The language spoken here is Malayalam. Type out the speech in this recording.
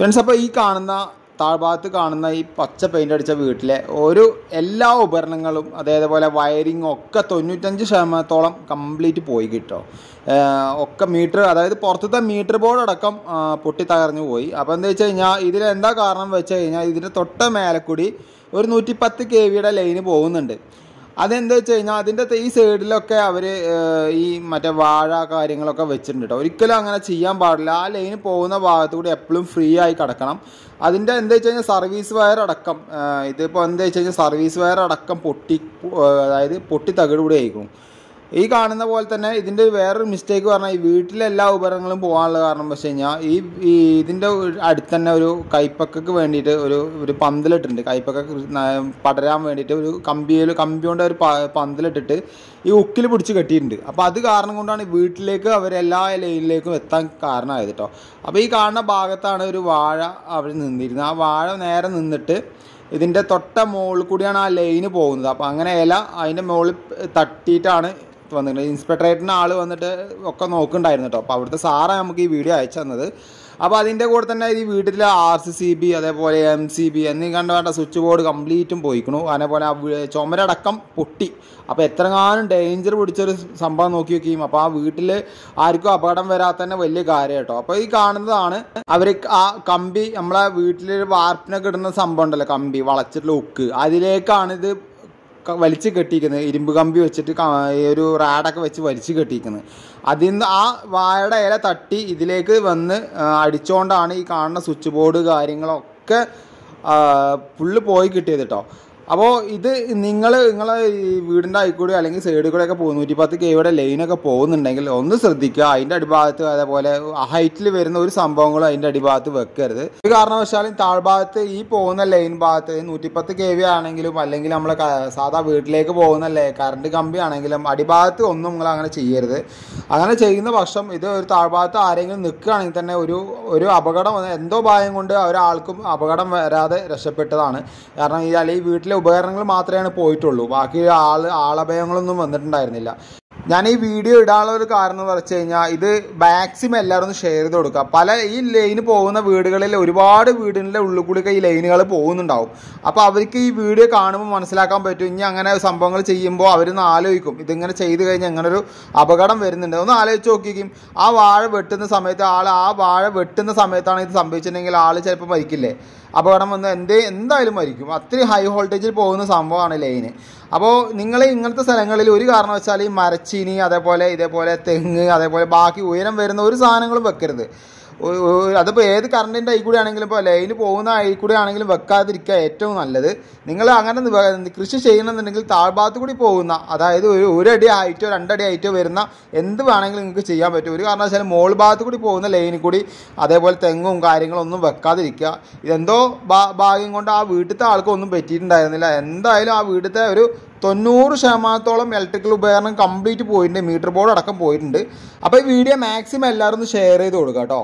ഫ്രണ്ട്സ് അപ്പോൾ ഈ കാണുന്ന താഴ്ഭാഗത്ത് കാണുന്ന ഈ പച്ച പെയിൻ്റ് അടിച്ച വീട്ടിലെ ഒരു എല്ലാ ഉപകരണങ്ങളും അതേപോലെ വയറിംഗ് ഒക്കെ തൊണ്ണൂറ്റഞ്ച് ശതമാനത്തോളം കംപ്ലീറ്റ് പോയി കിട്ടും ഒക്കെ മീറ്റർ അതായത് പുറത്തത്തെ മീറ്റർ ബോർഡ് അടക്കം പൊട്ടി തകർന്നു പോയി അപ്പോൾ എന്താ വെച്ച് കഴിഞ്ഞാൽ ഇതിലെന്താ കാരണം വെച്ച് കഴിഞ്ഞാൽ ഇതിൻ്റെ തൊട്ട മേലെ കൂടി ഒരു നൂറ്റിപ്പത്ത് കെ വിയുടെ ലൈന് പോകുന്നുണ്ട് അതെന്താ വെച്ച് കഴിഞ്ഞാൽ അതിൻ്റെ ഈ സൈഡിലൊക്കെ അവർ ഈ മറ്റേ വാഴ കാര്യങ്ങളൊക്കെ വെച്ചിട്ടുണ്ട് കേട്ടോ ഒരിക്കലും അങ്ങനെ ചെയ്യാൻ പാടില്ല ആ ലൈന് പോകുന്ന ഭാഗത്തു കൂടി എപ്പോഴും ഫ്രീ ആയി കിടക്കണം അതിൻ്റെ എന്താ വെച്ച് കഴിഞ്ഞാൽ സർവീസ് വയർ അടക്കം ഇതിപ്പോൾ എന്താ വെച്ച് കഴിഞ്ഞാൽ സർവീസ് വയർ അടക്കം പൊട്ടി അതായത് പൊട്ടി തകിടുകൂടി ആയിരിക്കും ഈ കാണുന്ന പോലെ തന്നെ ഇതിൻ്റെ വേറൊരു മിസ്റ്റേക്ക് പറഞ്ഞാൽ ഈ വീട്ടിലെ എല്ലാ ഉപകരണങ്ങളും പോകാനുള്ള കാരണം വെച്ച് കഴിഞ്ഞാൽ ഈ ഇതിൻ്റെ അടുത്ത് തന്നെ ഒരു കൈപ്പക്കക്ക് വേണ്ടിയിട്ട് ഒരു ഒരു പന്തലിട്ടുണ്ട് കൈപ്പക്ക പടരാൻ വേണ്ടിയിട്ട് ഒരു കമ്പിയിൽ കമ്പി കൊണ്ട് ഒരു പന്തലിട്ടിട്ട് ഈ ഉക്കിൽ പിടിച്ച് കെട്ടിയിട്ടുണ്ട് അപ്പോൾ അത് കാരണം കൊണ്ടാണ് വീട്ടിലേക്ക് അവരെല്ലാ ലൈനിലേക്കും എത്താൻ കാരണമായത് കേട്ടോ അപ്പോൾ ഈ കാണുന്ന ഭാഗത്താണ് ഒരു വാഴ അവർ നിന്നിരുന്നത് ആ വാഴ നേരെ നിന്നിട്ട് ഇതിൻ്റെ തൊട്ട മുകളിൽ കൂടിയാണ് ആ ലൈന് പോകുന്നത് അപ്പോൾ അങ്ങനെ ഇല അതിൻ്റെ മുകളിൽ തട്ടിയിട്ടാണ് വന്നിട്ടുണ്ട് ഇൻസ്പെക്ടറേറ്റിന് ആൾ വന്നിട്ട് ഒക്കെ നോക്കുന്നുണ്ടായിരുന്നു കേട്ടോ അപ്പോൾ അവിടുത്തെ സാറാണ് നമുക്ക് ഈ വീഡിയോ അയച്ചു തന്നത് അപ്പോൾ അതിൻ്റെ കൂടെ തന്നെ ഈ വീട്ടിലെ ആർ സി സി ബി അതേപോലെ എം സി ബി എന്നീ കണ്ട വേണ്ട സ്വിച്ച് ബോർഡ് കംപ്ലീറ്റും പോയിക്കണു അതേപോലെ ആ ചുമരടക്കം പൊട്ടി അപ്പോൾ എത്രങ്ങാനും ഡേഞ്ചർ പിടിച്ചൊരു സംഭവം നോക്കി നോക്കിയും അപ്പോൾ ആ വീട്ടിൽ ആർക്കും അപകടം വരാത്ത തന്നെ വലിയ കാര്യം കേട്ടോ അപ്പോൾ ഈ കാണുന്നതാണ് അവർ ആ കമ്പി നമ്മളെ വീട്ടിലൊരു വാർപ്പിനൊക്കെ ഇടുന്ന സംഭവം ഉണ്ടല്ലോ കമ്പി വളച്ചിട്ടുള്ള ഉക്ക് അതിലേക്കാണിത് വലിച്ച് കെട്ടിയിരിക്കുന്നത് ഇരുമ്പ് കമ്പി വെച്ചിട്ട് ഒരു റാഡൊക്കെ വെച്ച് വലിച്ച് കെട്ടിയിരിക്കുന്നത് അതിൽ നിന്ന് ആ വാഴയുടെ ഇല തട്ടി ഇതിലേക്ക് വന്ന് അടിച്ചുകൊണ്ടാണ് ഈ കാണുന്ന സ്വിച്ച് ബോർഡ് കാര്യങ്ങളൊക്കെ പുല്ല് പോയി കിട്ടിയത് കേട്ടോ അപ്പോൾ ഇത് നിങ്ങൾ നിങ്ങളെ ഈ വീടിൻ്റെ ആയിക്കൂടെ അല്ലെങ്കിൽ സൈഡിൽ കൂടെ ഒക്കെ നൂറ്റി പത്ത് കെയുടെ ലൈനൊക്കെ പോകുന്നുണ്ടെങ്കിൽ ഒന്ന് ശ്രദ്ധിക്കുക അതിൻ്റെ അടിഭാഗത്ത് അതേപോലെ ഹൈറ്റിൽ വരുന്ന ഒരു സംഭവങ്ങളും അതിൻ്റെ അടിഭാഗത്ത് വെക്കരുത് ഒരു കാരണവശാലും താഴ്ഭാഗത്ത് ഈ പോകുന്ന ലൈൻ ഭാഗത്ത് നൂറ്റിപ്പത്ത് കെ വി ആണെങ്കിലും അല്ലെങ്കിൽ നമ്മൾ സാധാ വീട്ടിലേക്ക് പോകുന്ന കറണ്ട് കമ്പി ആണെങ്കിലും അടിഭാഗത്ത് ഒന്നും നിങ്ങൾ അങ്ങനെ ചെയ്യരുത് അങ്ങനെ ചെയ്യുന്ന പക്ഷം ഇത് ഒരു താഴ്ഭാഗത്ത് ആരെങ്കിലും നിൽക്കുകയാണെങ്കിൽ തന്നെ ഒരു ഒരു അപകടം എന്തോ ഭയം കൊണ്ട് ഒരാൾക്കും അപകടം വരാതെ രക്ഷപ്പെട്ടതാണ് കാരണം ഈ അല്ലെങ്കിൽ വീട്ടിലെ ഉപകരണങ്ങൾ മാത്രമേ പോയിട്ടുള്ളൂ ബാക്കി ആൾ ആളഭയങ്ങളൊന്നും വന്നിട്ടുണ്ടായിരുന്നില്ല ഞാൻ ഈ വീഡിയോ ഇടാനുള്ള ഒരു കാരണം എന്ന് പറഞ്ഞു കഴിഞ്ഞാൽ ഇത് മാക്സിമം എല്ലാവരും ഒന്ന് ഷെയർ ചെയ്ത് കൊടുക്കുക പല ഈ ലൈൻ പോകുന്ന വീടുകളിൽ ഒരുപാട് വീടിൻ്റെ ഉള്ളിൽ കൂടി ഈ ലൈനുകൾ പോകുന്നുണ്ടാവും അപ്പോൾ അവർക്ക് ഈ വീഡിയോ കാണുമ്പോൾ മനസ്സിലാക്കാൻ പറ്റും ഇനി അങ്ങനെ സംഭവങ്ങൾ ചെയ്യുമ്പോൾ അവർ ഒന്ന് ആലോചിക്കും ഇതിങ്ങനെ ചെയ്ത് കഴിഞ്ഞാൽ അങ്ങനെ ഒരു അപകടം വരുന്നുണ്ട് ഒന്ന് ആലോചിച്ച് നോക്കിക്കും ആ വാഴ വെട്ടുന്ന സമയത്ത് ആൾ ആ വാഴ വെട്ടുന്ന സമയത്താണ് ഇത് സംഭവിച്ചിട്ടുണ്ടെങ്കിൽ ആൾ ചിലപ്പോൾ മരിക്കില്ലേ അപകടം വന്ന് എന്തേ എന്തായാലും മരിക്കും അത്രയും ഹൈ വോൾട്ടേജിൽ പോകുന്ന സംഭവമാണ് ലൈന് അപ്പോൾ നിങ്ങൾ ഇങ്ങനത്തെ സ്ഥലങ്ങളിൽ ഒരു കാരണം വെച്ചാൽ ഈ മരച്ചി ചീനി അതേപോലെ ഇതേപോലെ തെങ്ങ് അതേപോലെ ബാക്കി ഉയരം വരുന്ന ഒരു സാധനങ്ങളും വെക്കരുത് അതിപ്പോൾ ഏത് കറണ്ടിൻ്റെ അയിൽ ആണെങ്കിലും ഇപ്പോൾ ലൈന് പോകുന്ന അയിൽ ആണെങ്കിലും വെക്കാതിരിക്കുക ഏറ്റവും നല്ലത് നിങ്ങൾ അങ്ങനെ കൃഷി ചെയ്യണമെന്നുണ്ടെങ്കിൽ താഴ്ഭാഗത്ത് കൂടി പോകുന്ന അതായത് ഒരു ഒരടി ആയിട്ടോ രണ്ടടി ആയിട്ടോ വരുന്ന എന്ത് വേണമെങ്കിലും നിങ്ങൾക്ക് ചെയ്യാൻ പറ്റും ഒരു കാരണം വെച്ചാൽ മോൾ ഭാഗത്ത് കൂടി പോകുന്ന ലൈനിൽ കൂടി അതേപോലെ തെങ്ങും കാര്യങ്ങളും ഒന്നും വെക്കാതിരിക്കുക ഇതെന്തോ ഭാഗ്യം കൊണ്ട് ആ വീട്ടിലത്തെ ആൾക്കൊന്നും പറ്റിയിട്ടുണ്ടായിരുന്നില്ല എന്തായാലും ആ വീട്ടിലത്തെ ഒരു തൊണ്ണൂറ് ശതമാനത്തോളം ഇലക്ട്രിക്കൽ ഉപകരണം കംപ്ലീറ്റ് പോയിട്ടുണ്ട് മീറ്റർ ബോർഡ് അടക്കം പോയിട്ടുണ്ട് അപ്പോൾ ഈ വീഡിയോ മാക്സിമം എല്ലാവരും ഒന്ന് ഷെയർ ചെയ്ത് കൊടുക്കുക കേട്ടോ